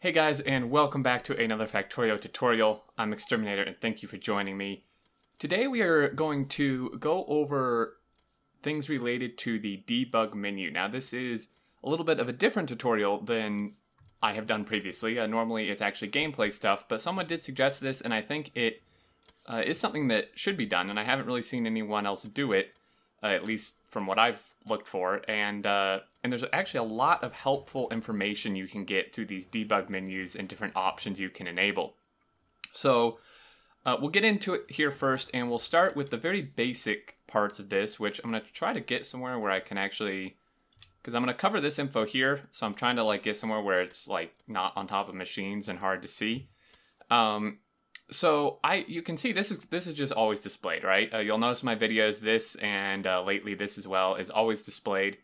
Hey guys, and welcome back to another Factorio tutorial. I'm Exterminator, and thank you for joining me. Today we are going to go over things related to the debug menu. Now this is a little bit of a different tutorial than I have done previously. Uh, normally it's actually gameplay stuff, but someone did suggest this, and I think it uh, is something that should be done, and I haven't really seen anyone else do it uh, at least from what I've looked for. And uh, and there's actually a lot of helpful information you can get through these debug menus and different options you can enable. So uh, we'll get into it here first, and we'll start with the very basic parts of this, which I'm going to try to get somewhere where I can actually, because I'm going to cover this info here, so I'm trying to like get somewhere where it's like not on top of machines and hard to see. Um, so I you can see this is this is just always displayed, right? Uh, you'll notice my videos this and uh, lately this as well is always displayed.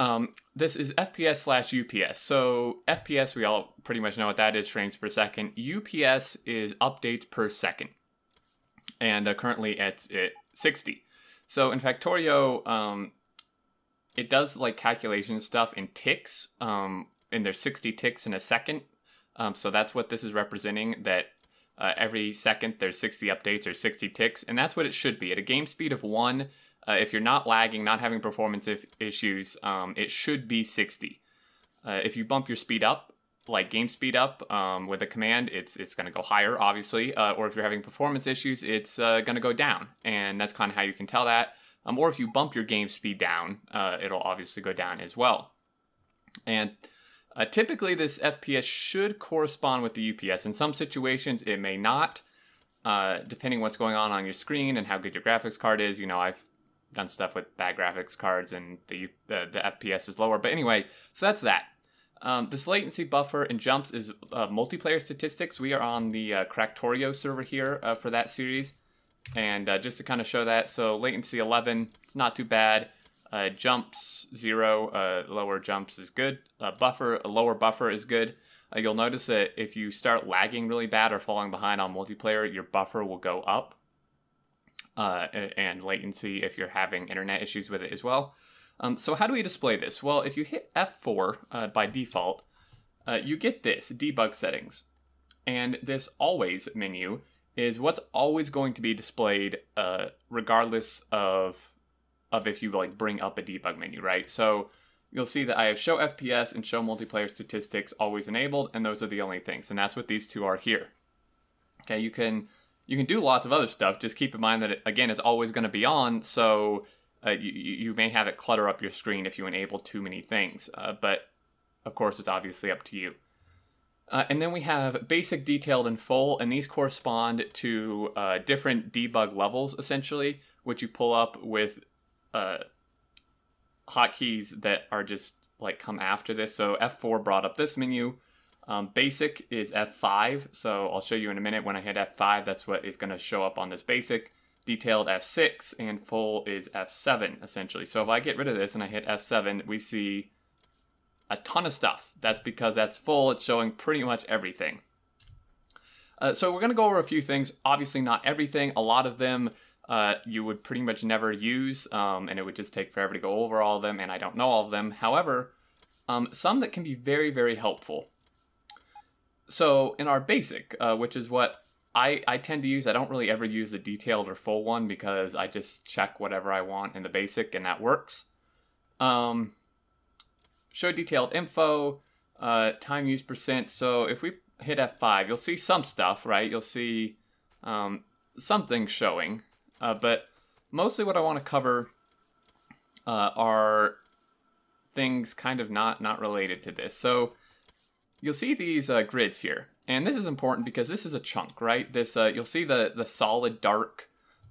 Um, this is FPS slash UPS. So FPS we all pretty much know what that is frames per second. UPS is updates per second, and uh, currently it's at 60. So in Factorio, um, it does like calculation stuff in ticks, um, and there's 60 ticks in a second. Um, so that's what this is representing that uh, every second there's 60 updates or 60 ticks, and that's what it should be. At a game speed of one, uh, if you're not lagging, not having performance if- issues, um, it should be 60. Uh, if you bump your speed up, like game speed up um, with a command, it's it's going to go higher, obviously. Uh, or if you're having performance issues, it's uh, going to go down, and that's kind of how you can tell that. Um, or if you bump your game speed down, uh, it'll obviously go down as well. And uh, typically, this FPS should correspond with the UPS. In some situations, it may not, uh, depending what's going on on your screen and how good your graphics card is. You know, I've done stuff with bad graphics cards and the uh, the FPS is lower. But anyway, so that's that. Um, this latency buffer and jumps is uh, multiplayer statistics. We are on the uh, Cracktorio server here uh, for that series. And uh, just to kind of show that, so latency 11, it's not too bad. Uh, jumps zero, uh, lower jumps is good. Uh, buffer, a lower buffer is good. Uh, you'll notice that if you start lagging really bad or falling behind on multiplayer, your buffer will go up. Uh, and latency if you're having internet issues with it as well. Um, so how do we display this? Well, if you hit F4 by default, you get this, debug settings. And this always menu is what's always going to be displayed regardless of of if you like bring up a debug menu, right? So you'll see that I have show FPS and show multiplayer statistics always enabled, and those are the only things. And that's what these two are here. Okay, you can you can do lots of other stuff. Just keep in mind that it, again, it's always going to be on, so uh, you you may have it clutter up your screen if you enable too many things. Uh, but of course, it's obviously up to you. Uh, and then we have basic, detailed, and full, and these correspond to uh, different debug levels essentially, which you pull up with uh, hotkeys that are just like come after this. So F4 brought up this menu. Um, basic is F5. So I'll show you in a minute when I hit F5, that's what is going to show up on this basic. Detailed F6 and full is F7 essentially. So if I get rid of this and I hit F7, we see a ton of stuff. That's because that's full. It's showing pretty much everything. Uh, so we're going to go over a few things. Obviously, not everything. A lot of them uh, you would pretty much never use, um, and it would just take forever to go over all of them, and I don't know all of them. However, um, some that can be very, very helpful. So in our basic, uh, which is what I, I tend to use, I don't really ever use the detailed or full one because I just check whatever I want in the basic and that works. Um, show detailed info, uh, time use percent. So if we hit F5, you'll see some stuff, right? You'll see um, something showing. Uh, but mostly what I want to cover uh, are things kind of not, not related to this. So you'll see these uh, grids here. And this is important because this is a chunk, right? This uh, You'll see the, the solid dark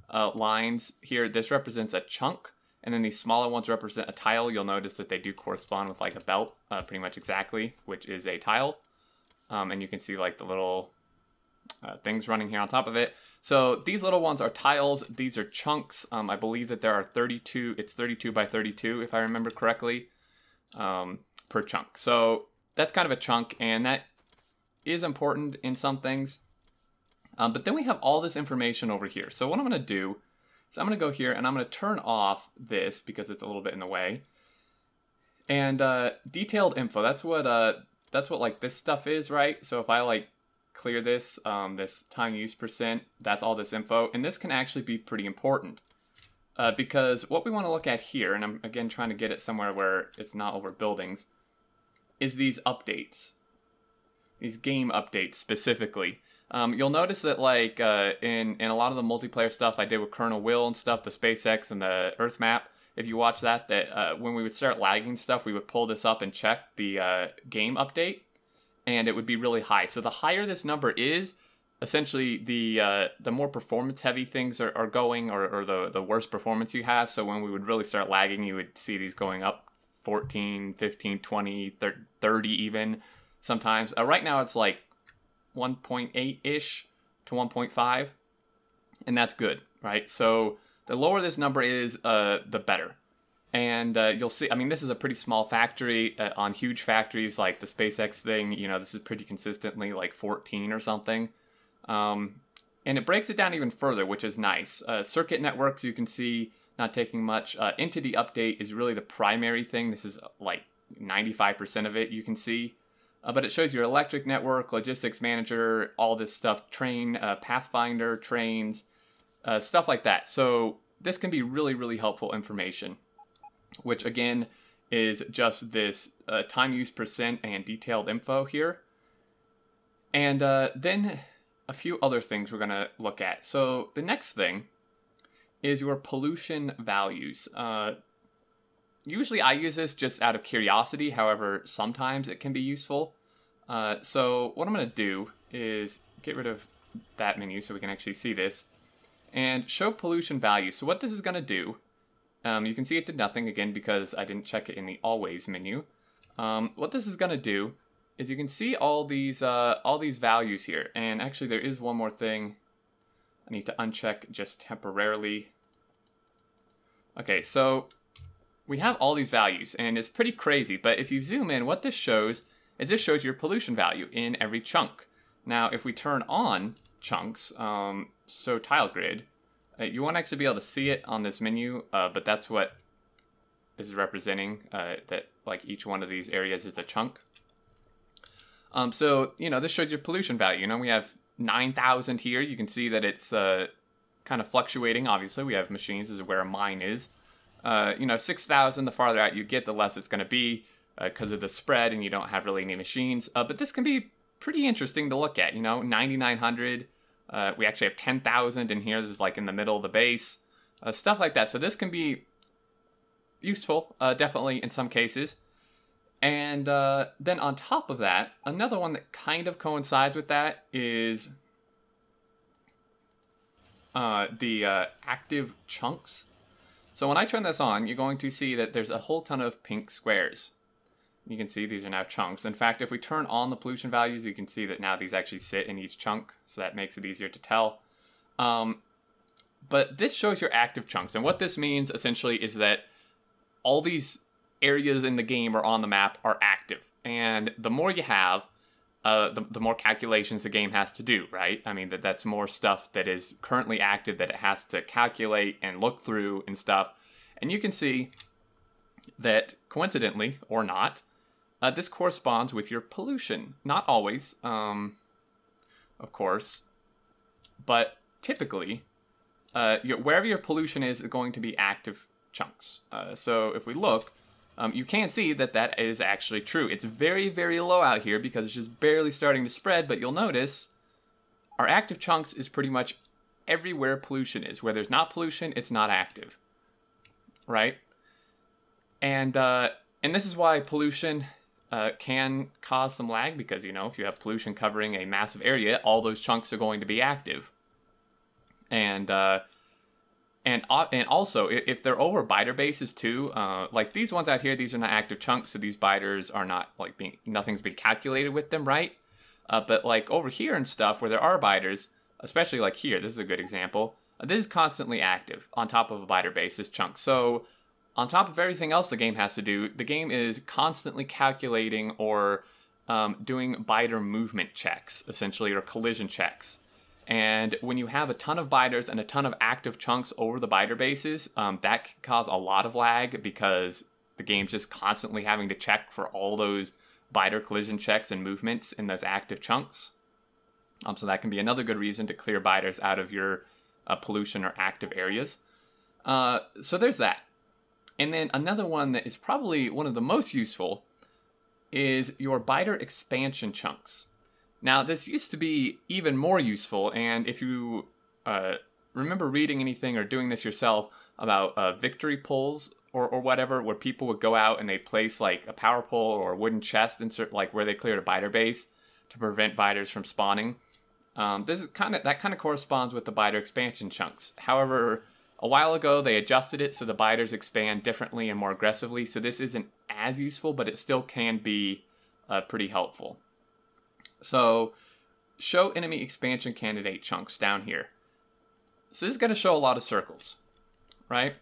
uh, lines here. This represents a chunk. And then these smaller ones represent a tile. You'll notice that they do correspond with like a belt uh, pretty much exactly, which is a tile. Um, and you can see like the little uh, things running here on top of it. So these little ones are tiles. These are chunks. Um, I believe that there are 32. It's 32 by 32, if I remember correctly, um, per chunk. So that's kind of a chunk, and that is important in some things. Um, but then we have all this information over here. So what I'm going to do is I'm going to go here and I'm going to turn off this because it's a little bit in the way. And uh, detailed info, that's what uh, that's what like this stuff is, right? So if I like clear this, um, this time use percent, that's all this info, and this can actually be pretty important. Uh, because what we want to look at here, and I'm again trying to get it somewhere where it's not over buildings, is these updates, these game updates specifically. Um, you'll notice that like uh, in in a lot of the multiplayer stuff I did with Colonel Will and stuff, the SpaceX and the Earth map. If you watch that, that uh, when we would start lagging stuff, we would pull this up and check the uh, game update and it would be really high. So the higher this number is, essentially the uh, the more performance heavy things are, are going or, or the, the worse performance you have. So when we would really start lagging, you would see these going up 14, 15, 20, 30 even sometimes. Uh, right now it's like 1.8-ish to 1.5, and that's good, right? So the lower this number is, uh, the better and uh, you'll see i mean this is a pretty small factory uh, on huge factories like the spacex thing you know this is pretty consistently like 14 or something um, and it breaks it down even further which is nice uh, circuit networks you can see not taking much uh, entity update is really the primary thing this is uh, like 95% of it you can see uh, but it shows your electric network logistics manager all this stuff train pathfinder trains stuff like that so this can be really really helpful information which again is just this uh, time use percent and detailed info here. And uh, then a few other things we're going to look at. So the next thing is your pollution values. Uh, usually I use this just out of curiosity. However, sometimes it can be useful. Uh, so what I'm going to do is get rid of that menu so we can actually see this and show pollution value. So what this is going to do um, you can see it did nothing, again, because I didn't check it in the always menu. Um, what this is going to do is you can see all these, uh, all these values here. And actually, there is one more thing I need to uncheck just temporarily. Okay, so we have all these values, and it's pretty crazy. But if you zoom in, what this shows is this shows your pollution value in every chunk. Now, if we turn on chunks, um, so tile grid, you won't actually be able to see it on this menu, uh, but that's what this is representing, uh, that like each one of these areas is a chunk. Um, so, you know, this shows your pollution value. You know, we have 9,000 here. You can see that it's uh, kind of fluctuating, obviously. We have machines, this is where mine is. Uh, you know, 6,000, the farther out you get, the less it's going to be because uh, of the spread and you don't have really any machines. Uh, but this can be pretty interesting to look at, you know, 9,900, uh, we actually have 10,000 in here. This is like in the middle of the base, uh, stuff like that. So this can be useful, uh, definitely in some cases. And uh, then on top of that, another one that kind of coincides with that is uh, the uh, active chunks. So when I turn this on, you're going to see that there's a whole ton of pink squares. You can see these are now chunks. In fact, if we turn on the pollution values, you can see that now these actually sit in each chunk, so that makes it easier to tell. Um, but this shows your active chunks, and what this means essentially is that all these areas in the game or on the map are active, and the more you have, uh, the, the more calculations the game has to do, right? I mean, that that's more stuff that is currently active that it has to calculate and look through and stuff. And you can see that coincidentally or not, uh, this corresponds with your pollution. Not always, um, of course, but typically, uh, your, wherever your pollution is, is going to be active chunks. Uh, so if we look, um, you can see that that is actually true. It's very, very low out here because it's just barely starting to spread, but you'll notice our active chunks is pretty much everywhere pollution is. Where there's not pollution, it's not active, right? And, uh, and this is why pollution uh, can cause some lag because, you know, if you have pollution covering a massive area, all those chunks are going to be active. And, uh, and, uh, and also, if they're over biter bases too, uh, like these ones out here, these are not active chunks, so these biters are not like being, nothing's being calculated with them, right? Uh, but like over here and stuff where there are biters, especially like here, this is a good example, this is constantly active on top of a biter basis chunk. So on top of everything else the game has to do, the game is constantly calculating or um, doing biter movement checks, essentially, or collision checks. And when you have a ton of biters and a ton of active chunks over the biter bases, um, that can cause a lot of lag because the game's just constantly having to check for all those biter collision checks and movements in those active chunks. Um, so that can be another good reason to clear biters out of your uh, pollution or active areas. Uh, so there's that. And then another one that is probably one of the most useful is your biter expansion chunks. Now, this used to be even more useful, and if you uh, remember reading anything or doing this yourself about uh, victory pulls or, or whatever, where people would go out and they place like a power pole or a wooden chest, certain, like where they cleared a biter base to prevent biters from spawning. Um, this is kind of that kind of corresponds with the biter expansion chunks. However, a while ago, they adjusted it so the biters expand differently and more aggressively, so this isn't as useful, but it still can be uh, pretty helpful. So, show enemy expansion candidate chunks down here. So this is going to show a lot of circles, right?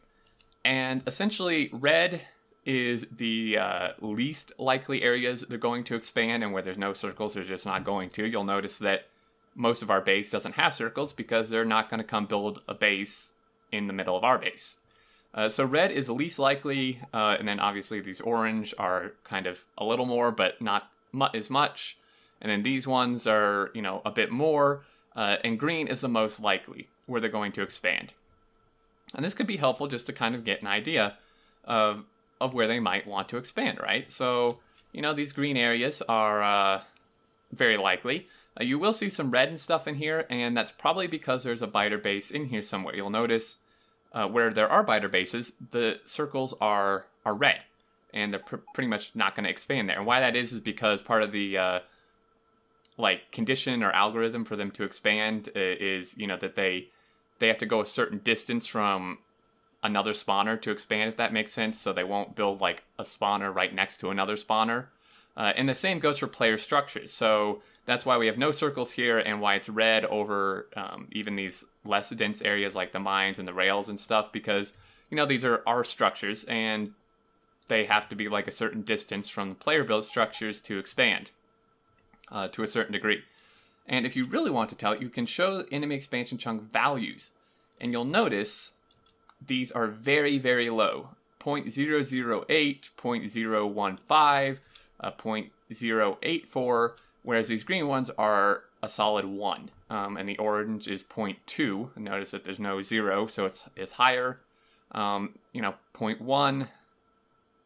And essentially, red is the uh, least likely areas they're going to expand, and where there's no circles, they're just not going to. You'll notice that most of our base doesn't have circles because they're not going to come build a base in the middle of our base. Uh, so red is least likely, uh, and then obviously these orange are kind of a little more, but not mu- as much. And then these ones are, you know, a bit more. Uh, and green is the most likely where they're going to expand. And this could be helpful just to kind of get an idea of of where they might want to expand, right? So you know these green areas are uh, very likely. Uh, you will see some red and stuff in here, and that's probably because there's a biter base in here somewhere. You'll notice uh, where there are biter bases, the circles are are red, and they're pr- pretty much not going to expand there. And why that is is because part of the uh, like condition or algorithm for them to expand uh, is you know that they they have to go a certain distance from another spawner to expand if that makes sense so they won't build like a spawner right next to another spawner uh, and the same goes for player structures. So that's why we have no circles here and why it's red over um, even these less dense areas like the mines and the rails and stuff because, you know, these are our structures and they have to be like a certain distance from player built structures to expand uh, to a certain degree. And if you really want to tell you can show enemy expansion chunk values. And you'll notice these are very, very low. 0.008, 0.015, a 0.084, whereas these green ones are a solid 1, um, and the orange is 0.2. Notice that there's no 0, so it's, it's higher. Um, you know, 0.1,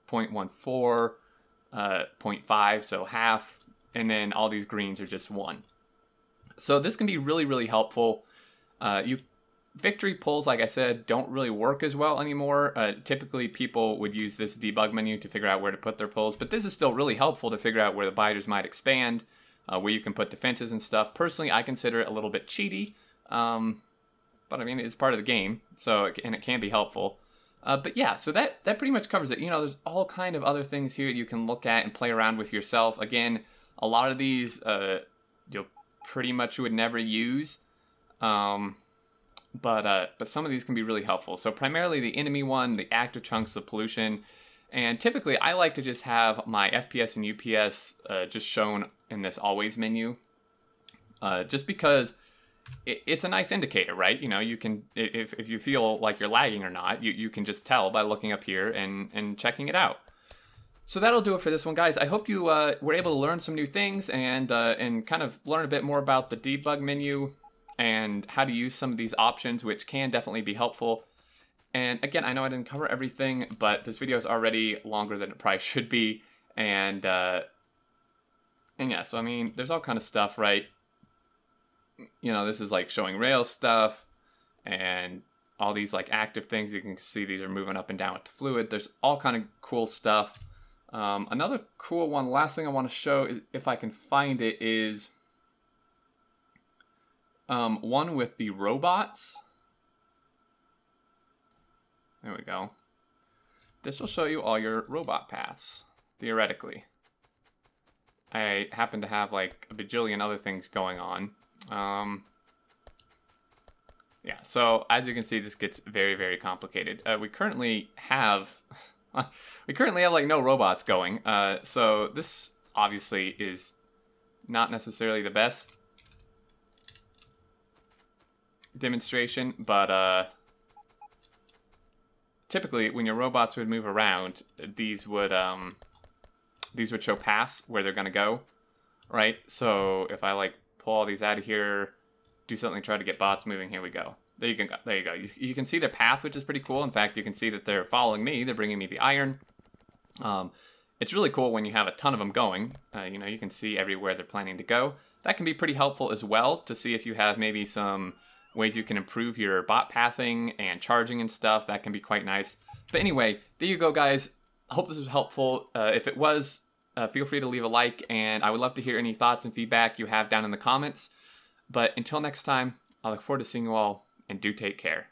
0.14, uh, 0.5, so half, and then all these greens are just 1. So this can be really, really helpful. Uh, you victory polls, like I said, don't really work as well anymore. Uh, typically, people would use this debug menu to figure out where to put their polls, but this is still really helpful to figure out where the biters might expand, uh, where you can put defenses and stuff. Personally, I consider it a little bit cheaty, um, but I mean, it's part of the game, so it, and it can be helpful. Uh, but yeah, so that, that pretty much covers it. You know, there's all kind of other things here you can look at and play around with yourself. Again, a lot of these uh, you pretty much would never use. Um, but uh, but some of these can be really helpful. So primarily the enemy one, the actor chunks, of pollution, and typically I like to just have my FPS and UPS uh, just shown in this always menu, uh, just because it, it's a nice indicator, right? You know, you can if if you feel like you're lagging or not, you you can just tell by looking up here and and checking it out. So that'll do it for this one, guys. I hope you uh, were able to learn some new things and uh, and kind of learn a bit more about the debug menu and how to use some of these options, which can definitely be helpful. And again, I know I didn't cover everything, but this video is already longer than it probably should be. And, uh, and yeah, so I mean, there's all kind of stuff, right? You know, this is like showing rail stuff and all these like active things. You can see these are moving up and down with the fluid. There's all kind of cool stuff. Um, another cool one, last thing I want to show, if I can find it, is um, one with the robots. There we go. This will show you all your robot paths, theoretically. I happen to have like a bajillion other things going on. Um, yeah, so as you can see, this gets very, very complicated. Uh, we currently have, we currently have like no robots going. Uh, so this obviously is not necessarily the best demonstration, but uh, typically when your robots would move around, these would um, these would show paths where they're gonna go, right? So if I like pull all these out of here, do something, try to get bots moving, here we go. There you can go. There you go. You, you can see their path, which is pretty cool. In fact, you can see that they're following me. They're bringing me the iron. Um, it's really cool when you have a ton of them going. Uh, you know, you can see everywhere they're planning to go. That can be pretty helpful as well to see if you have maybe some ways you can improve your bot pathing and charging and stuff. That can be quite nice. But anyway, there you go, guys. I hope this was helpful. Uh, if it was, uh, feel free to leave a like, and I would love to hear any thoughts and feedback you have down in the comments. But until next time, I look forward to seeing you all, and do take care.